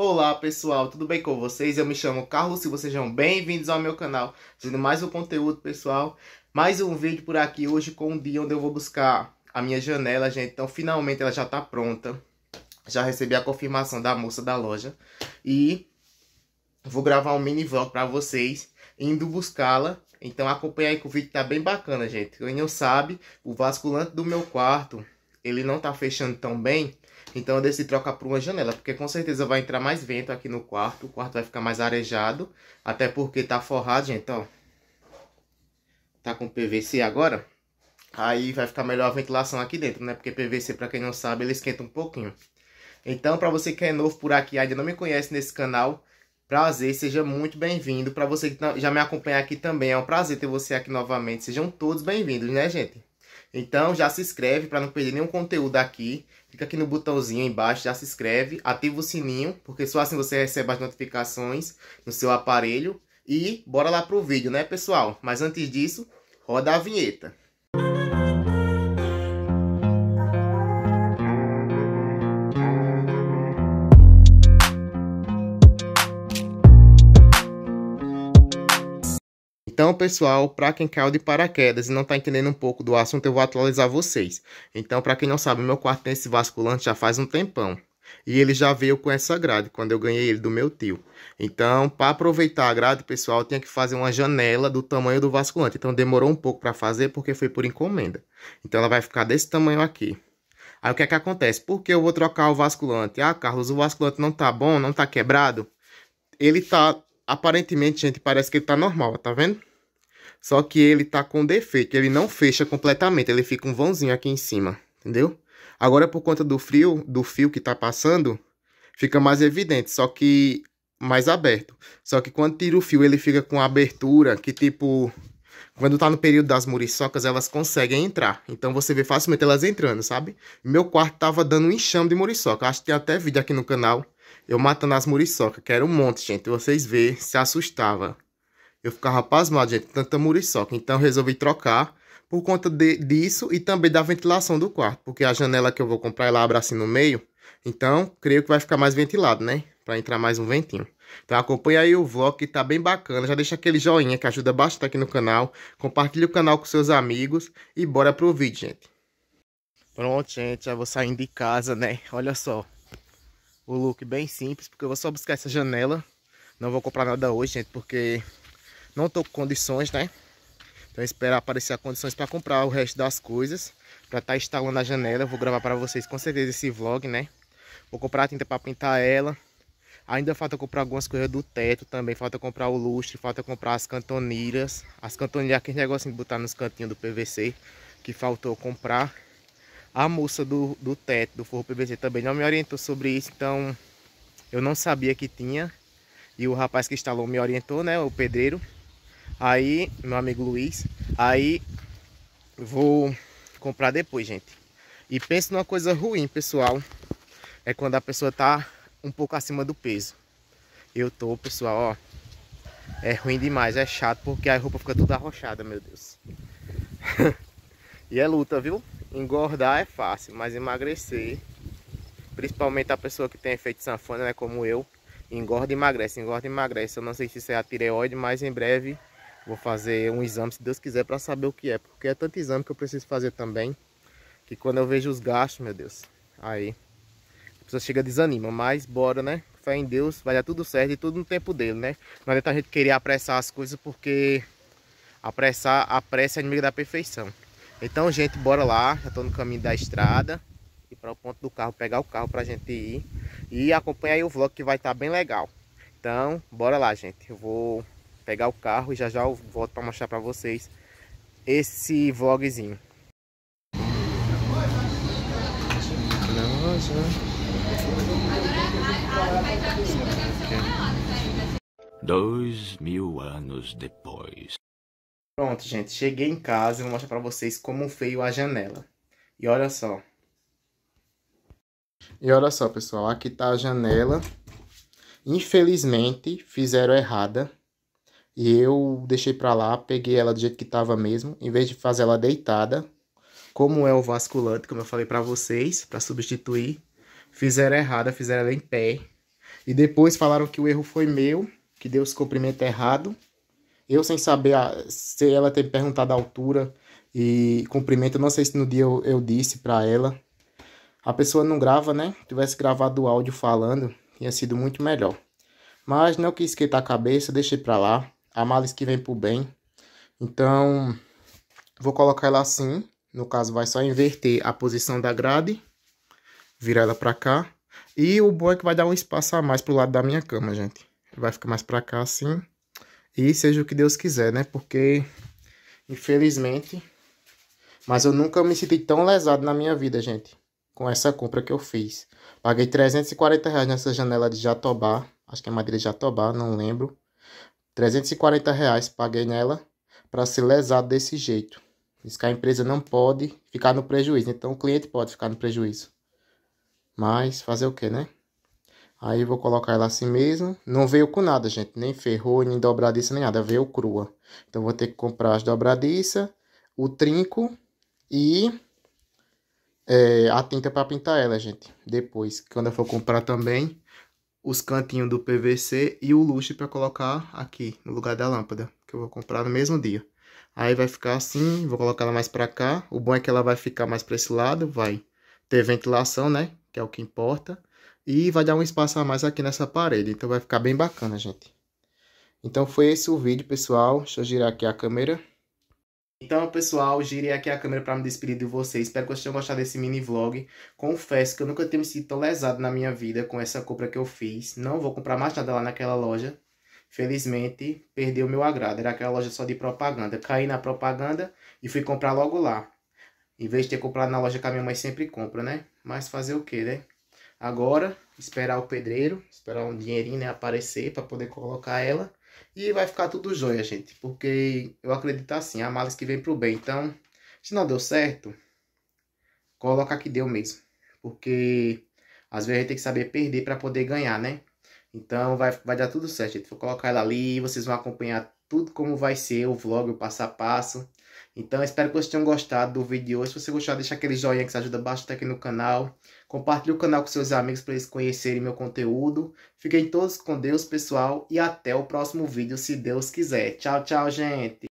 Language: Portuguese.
Olá pessoal, tudo bem com vocês? Eu me chamo Carlos e vocês sejam bem-vindos ao meu canal mais um conteúdo pessoal Mais um vídeo por aqui hoje com um dia onde eu vou buscar a minha janela, gente Então finalmente ela já tá pronta Já recebi a confirmação da moça da loja E vou gravar um mini vlog pra vocês Indo buscá-la Então acompanha aí que o vídeo tá bem bacana, gente Quem não sabe, o vasculante do meu quarto Ele não tá fechando tão bem então eu decidi trocar por uma janela, porque com certeza vai entrar mais vento aqui no quarto, o quarto vai ficar mais arejado, até porque tá forrado, gente, então Tá com PVC agora, aí vai ficar melhor a ventilação aqui dentro, né? Porque PVC, pra quem não sabe, ele esquenta um pouquinho. Então, pra você que é novo por aqui, ainda não me conhece nesse canal, prazer, seja muito bem-vindo. Para você que tá, já me acompanha aqui também, é um prazer ter você aqui novamente. Sejam todos bem-vindos, né, gente? Então já se inscreve para não perder nenhum conteúdo aqui. Fica aqui no botãozinho embaixo, já se inscreve, ativa o sininho, porque só assim você recebe as notificações no seu aparelho. E bora lá pro vídeo, né, pessoal? Mas antes disso, roda a vinheta. Então, pessoal, para quem caiu de paraquedas e não está entendendo um pouco do assunto, eu vou atualizar vocês. Então, para quem não sabe, meu quarto tem esse vasculante já faz um tempão. E ele já veio com essa grade, quando eu ganhei ele do meu tio. Então, para aproveitar a grade, pessoal, eu tinha que fazer uma janela do tamanho do vasculante. Então, demorou um pouco para fazer, porque foi por encomenda. Então, ela vai ficar desse tamanho aqui. Aí, o que é que acontece? Por que eu vou trocar o vasculante? Ah, Carlos, o vasculante não tá bom, não tá quebrado? Ele tá, aparentemente, gente, parece que ele tá normal, tá vendo? Só que ele tá com defeito, ele não fecha completamente, ele fica um vãozinho aqui em cima, entendeu? Agora por conta do frio, do fio que tá passando, fica mais evidente, só que mais aberto. Só que quando tira o fio, ele fica com abertura que tipo quando tá no período das muriçocas, elas conseguem entrar. Então você vê facilmente elas entrando, sabe? Meu quarto tava dando um enxame de muriçoca. Acho que tem até vídeo aqui no canal eu matando as muriçocas, que era um monte, gente. Vocês vê, se assustava. Eu ficava pasmado, gente, tanta muriçoca. Então resolvi trocar por conta de, disso e também da ventilação do quarto, porque a janela que eu vou comprar ela abre assim no meio. Então, creio que vai ficar mais ventilado, né? Para entrar mais um ventinho. Então acompanha aí o vlog que tá bem bacana. Já deixa aquele joinha que ajuda bastante aqui no canal. Compartilha o canal com seus amigos e bora pro vídeo, gente. Pronto, gente, já vou saindo de casa, né? Olha só. O look bem simples, porque eu vou só buscar essa janela. Não vou comprar nada hoje, gente, porque não estou com condições, né? Então esperar aparecer as condições para comprar o resto das coisas. Para estar tá instalando a janela. Vou gravar para vocês com certeza esse vlog, né? Vou comprar tinta para pintar ela. Ainda falta comprar algumas coisas do teto também. Falta comprar o lustre, falta comprar as cantonilhas, As cantonilhas aquele negocinho de botar nos cantinhos do PVC. Que faltou comprar. A moça do, do teto, do forro PVC também não me orientou sobre isso. Então eu não sabia que tinha. E o rapaz que instalou me orientou, né? O pedreiro. Aí, meu amigo Luiz, aí vou comprar depois, gente. E pensa numa coisa ruim, pessoal, é quando a pessoa tá um pouco acima do peso. Eu tô, pessoal, ó, é ruim demais, é chato, porque a roupa fica toda arrochada, meu Deus. e é luta, viu? Engordar é fácil, mas emagrecer, principalmente a pessoa que tem efeito sanfona, né, como eu, engorda e emagrece, engorda e emagrece. Eu não sei se isso é a tireoide, mas em breve Vou fazer um exame, se Deus quiser, para saber o que é. Porque é tanto exame que eu preciso fazer também. Que quando eu vejo os gastos, meu Deus. Aí. A pessoa chega desanima. Mas bora, né? Fé em Deus. Vai dar tudo certo e tudo no tempo dele, né? Não adianta a gente querer apressar as coisas porque... Apressar, a pressa é inimigo da perfeição. Então, gente, bora lá. Já tô no caminho da estrada. E para o ponto do carro, pegar o carro pra gente ir. E acompanha aí o vlog que vai estar tá bem legal. Então, bora lá, gente. Eu vou pegar o carro e já já eu volto para mostrar para vocês esse vlogzinho. Dois mil anos depois. Pronto, gente. Cheguei em casa e vou mostrar para vocês como feio a janela. E olha só. E olha só, pessoal. Aqui tá a janela. Infelizmente, fizeram errada. E eu deixei para lá, peguei ela do jeito que estava mesmo, em vez de fazer ela deitada, como é o vasculante, como eu falei para vocês, para substituir, fizeram errada, fizeram ela em pé. E depois falaram que o erro foi meu, que deu os comprimento errado. Eu sem saber a, ah, se ela tem perguntado a altura e comprimento, não sei se no dia eu, eu disse para ela. A pessoa não grava, né? Se tivesse gravado o áudio falando, tinha sido muito melhor. Mas não quis esquentar a cabeça, deixei para lá a males que vem por bem. Então, vou colocar ela assim. No caso, vai só inverter a posição da grade. Virar ela pra cá. E o bom é que vai dar um espaço a mais pro lado da minha cama, gente. Vai ficar mais pra cá assim. E seja o que Deus quiser, né? Porque, infelizmente... Mas eu nunca me senti tão lesado na minha vida, gente. Com essa compra que eu fiz. Paguei 340 reais nessa janela de Jatobá. Acho que é madeira de Jatobá, não lembro. 340 reais paguei nela para ser lesado desse jeito. Diz que a empresa não pode ficar no prejuízo. Então o cliente pode ficar no prejuízo. Mas fazer o que, né? Aí vou colocar ela assim mesmo. Não veio com nada, gente. Nem ferrou, nem dobradiça, nem nada. Veio crua. Então vou ter que comprar as dobradiças, o trinco e é, a tinta para pintar ela, gente. Depois, quando eu for comprar também, os cantinhos do PVC e o lustre para colocar aqui, no lugar da lâmpada, que eu vou comprar no mesmo dia. Aí vai ficar assim, vou colocar ela mais para cá. O bom é que ela vai ficar mais para esse lado, vai ter ventilação, né? Que é o que importa. E vai dar um espaço a mais aqui nessa parede, então vai ficar bem bacana, gente. Então foi esse o vídeo, pessoal. Deixa eu girar aqui a câmera. Então, pessoal, girei aqui a câmera para me despedir de vocês. Espero que vocês tenham gostado desse mini vlog. Confesso que eu nunca tenho me sentido tão lesado na minha vida com essa compra que eu fiz. Não vou comprar mais nada lá naquela loja. Felizmente, perdeu o meu agrado. Era aquela loja só de propaganda. Caí na propaganda e fui comprar logo lá. Em vez de ter comprado na loja que a minha mãe sempre compra, né? Mas fazer o que, né? Agora, esperar o pedreiro, esperar um dinheirinho né, aparecer para poder colocar ela. E vai ficar tudo jóia, gente. Porque eu acredito assim, a malice que vem pro bem. Então, se não deu certo, coloca que deu mesmo. Porque às vezes a gente tem que saber perder para poder ganhar, né? Então vai, vai dar tudo certo, gente. Vou colocar ela ali, vocês vão acompanhar tudo como vai ser o vlog, o passo a passo. Então, espero que vocês tenham gostado do vídeo de hoje. Se você gostar, deixa aquele joinha que isso ajuda bastante aqui no canal. Compartilhe o canal com seus amigos para eles conhecerem meu conteúdo. Fiquem todos com Deus, pessoal, e até o próximo vídeo, se Deus quiser. Tchau, tchau, gente!